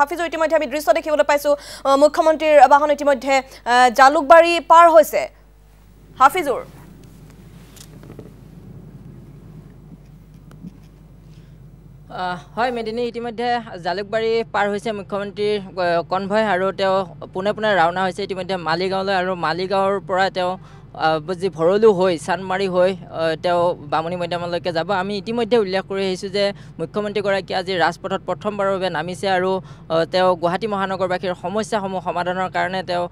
হাফিজৰ ইতিমধ্যে আমি দৃশ্য দেখিবলৈ পাইছোঁ মুখ্যমন্ত্ৰীৰ বাহন ইতিমধ্যে জালুকবাৰী পাৰ হৈছে হাফিজৰ হয় মেদিনী ইতিমধ্যে জালুকবাৰী পাৰ হৈছে মুখ্যমন্ত্ৰীৰ কনভয় আৰু তেওঁ পোনে পোনে ৰাওনা হৈছে ইতিমধ্যে মালিগাঁৱলৈ আৰু মালিগাঁৱৰ পৰা তেওঁ যি ভৰলু হৈ চানমাৰি হৈ তেওঁ বামুণী মৈদামলৈকে যাব আমি ইতিমধ্যে উল্লেখ কৰি আহিছোঁ যে মুখ্যমন্ত্ৰীগৰাকীয়ে আজি ৰাজপথত প্ৰথমবাৰৰ বাবে নামিছে আৰু তেওঁ গুৱাহাটী মহানগৰবাসীৰ সমস্যাসমূহ সমাধানৰ কাৰণে তেওঁ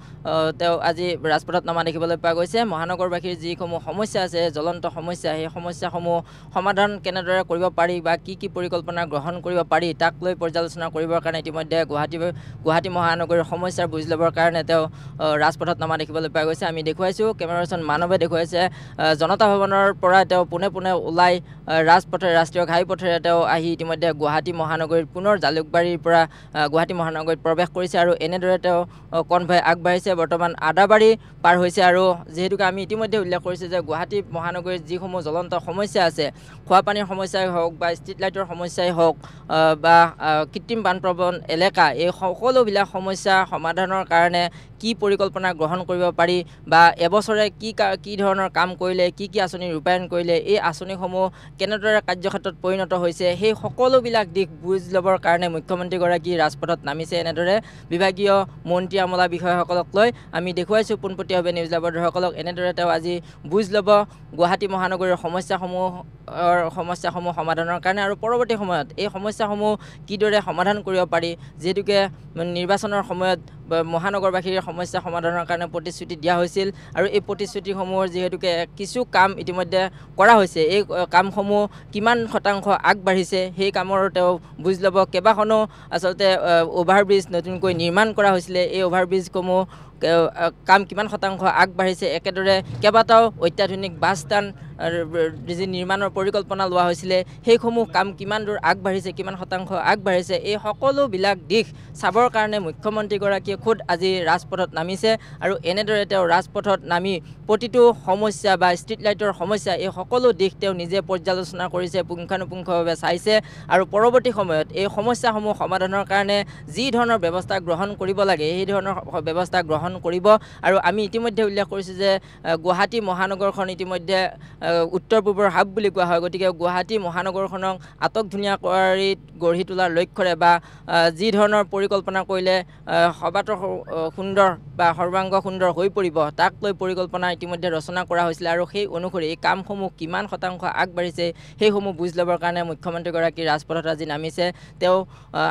তেওঁ আজি ৰাজপথত নমা দেখিবলৈ পোৱা গৈছে মহানগৰবাসীৰ যিসমূহ সমস্যা আছে জ্বলন্ত সমস্যা সেই সমস্যাসমূহ সমাধান কেনেদৰে কৰিব পাৰি বা কি কি পৰিকল্পনা গ্ৰহণ কৰিব পাৰি তাক লৈ পৰ্যালোচনা কৰিবৰ কাৰণে ইতিমধ্যে গুৱাহাটী গুৱাহাটী মহানগৰীৰ সমস্যাৰ বুজ ল'বৰ কাৰণে তেওঁ ৰাজপথত নমা দেখিবলৈ পোৱা গৈছে আমি দেখুৱাইছোঁ কেমেৰাৰ নিৰ্বাচন মানৱে দেখুৱাইছে জনতা ভৱনৰ পৰা তেওঁ পোনে পোনে ওলাই ৰাজপথে ৰাষ্ট্ৰীয় ঘাইপথেৰে তেওঁ আহি ইতিমধ্যে গুৱাহাটী মহানগৰীত পুনৰ জালুকবাৰীৰ পৰা গুৱাহাটী মহানগৰীত প্ৰৱেশ কৰিছে আৰু এনেদৰে তেওঁ কনভয় আগবাঢ়িছে বৰ্তমান আদাবাৰী পাৰ হৈছে আৰু যিহেতুকে আমি ইতিমধ্যে উল্লেখ কৰিছোঁ যে গুৱাহাটী মহানগৰীত যিসমূহ জ্বলন্ত সমস্যা আছে খোৱাপানীৰ সমস্যাই হওক বা ষ্ট্ৰীট লাইটৰ সমস্যাই হওক বা কৃত্ৰিম বানপ্ৰৱণ এলেকা এই সকলোবিলাক সমস্যা সমাধানৰ কাৰণে কি পৰিকল্পনা গ্ৰহণ কৰিব পাৰি বা এবছৰে কি কি ধৰণৰ কাম কৰিলে কি কি আঁচনি ৰূপায়ণ কৰিলে এই আঁচনিসমূহ কেনেদৰে কাৰ্যক্ষেত্ৰত পৰিণত হৈছে সেই সকলোবিলাক দিশ বুজ ল'বৰ কাৰণে মুখ্যমন্ত্ৰীগৰাকী ৰাজপথত নামিছে এনেদৰে বিভাগীয় মন্ত্ৰী আমলা বিষয়াসকলক লৈ আমি দেখুৱাইছোঁ পোনপটীয়াভাৱে নিউজ লাইভৰসকলক এনেদৰে তেওঁ আজি বুজ ল'ব গুৱাহাটী মহানগৰীৰ সমস্যাসমূহৰ সমস্যাসমূহ সমাধানৰ কাৰণে আৰু পৰৱৰ্তী সময়ত এই সমস্যাসমূহ কিদৰে সমাধান কৰিব পাৰি যিহেতুকে নিৰ্বাচনৰ সময়ত মহানগৰবাসীৰ সমস্যা সমাধানৰ কাৰণে প্ৰতিশ্ৰুতি দিয়া হৈছিল আৰু এই প্ৰতিশ্ৰুতিসমূহৰ যিহেতুকে কিছু কাম ইতিমধ্যে কৰা হৈছে এই কামসমূহ কিমান শতাংশ আগবাঢ়িছে সেই কামৰ তেওঁ বুজ ল'ব কেইবাখনো আচলতে অভাৰব্ৰিজ নতুনকৈ নিৰ্মাণ কৰা হৈছিলে এই অভাৰব্ৰিজসমূহ কাম কিমান শতাংশ আগবাঢ়িছে একেদৰে কেইবাটাও অত্যাধুনিক বাছ বাছষ্টাণ্ড যি নিৰ্মাণৰ পৰিকল্পনা লোৱা হৈছিলে সেইসমূহ কাম কিমান দূৰ আগবাঢ়িছে কিমান শতাংশ আগবাঢ়িছে এই সকলোবিলাক দিশ চাবৰ কাৰণে মুখ্যমন্ত্ৰীগৰাকীয়ে খুদ আজি ৰাজপথত নামিছে আৰু এনেদৰে তেওঁ ৰাজপথত নামি প্ৰতিটো সমস্যা বা ষ্ট্ৰীট লাইটৰ সমস্যা এই সকলো দিশ তেওঁ নিজে পৰ্যালোচনা কৰিছে পুংখানুপুংখভাৱে চাইছে আৰু পৰৱৰ্তী সময়ত এই সমস্যাসমূহ সমাধানৰ কাৰণে যি ধৰণৰ ব্যৱস্থা গ্ৰহণ কৰিব লাগে সেই ধৰণৰ ব্যৱস্থা গ্ৰহণ গ্ৰহণ কৰিব আৰু আমি ইতিমধ্যে উল্লেখ কৰিছোঁ যে গুৱাহাটী মহানগৰখন ইতিমধ্যে উত্তৰ পূবৰ হাব বুলি কোৱা হয় গতিকে গুৱাহাটী মহানগৰখনক আটক ধুনীয়া কৰি গঢ়ি তোলাৰ লক্ষ্যৰে বা যি ধৰণৰ পৰিকল্পনা কৰিলে সবাতৰ সুন্দৰ বা সৰ্বাংগ সুন্দৰ হৈ পৰিব তাক লৈ পৰিকল্পনা ইতিমধ্যে ৰচনা কৰা হৈছিলে আৰু সেই অনুসৰি এই কামসমূহ কিমান শতাংশ আগবাঢ়িছে সেইসমূহ বুজ ল'বৰ কাৰণে মুখ্যমন্ত্ৰীগৰাকী ৰাজপথত আজি নামিছে তেওঁ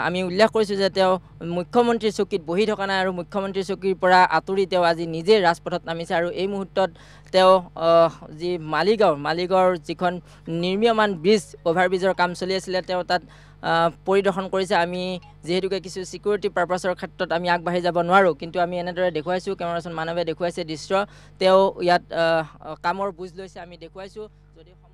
আমি উল্লেখ কৰিছোঁ যে তেওঁ মুখ্যমন্ত্ৰীৰ চকীত বহি থকা নাই আৰু মুখ্যমন্ত্ৰীৰ চকীৰ পৰা আঁতৰি তেওঁ আজি নিজেই ৰাজপথত নামিছে আৰু এই মুহূৰ্তত তেওঁ যি মালিগাঁও মালিগাঁৱৰ যিখন নিৰ্মীয়মান ব্ৰিজ অভাৰব্ৰিজৰ কাম চলি আছিলে তেওঁ তাত পৰিদৰ্শন কৰিছে আমি যিহেতুকে কিছু ছিকিউৰিটি পাৰ্পাছৰ ক্ষেত্ৰত আমি আগবাঢ়ি যাব নোৱাৰোঁ কিন্তু আমি এনেদৰে দেখুৱাইছোঁ কেমেৰাজন মানৱে দেখুৱাইছে দৃশ্য তেওঁ ইয়াত কামৰ বুজ লৈছে আমি দেখুৱাইছোঁ যদি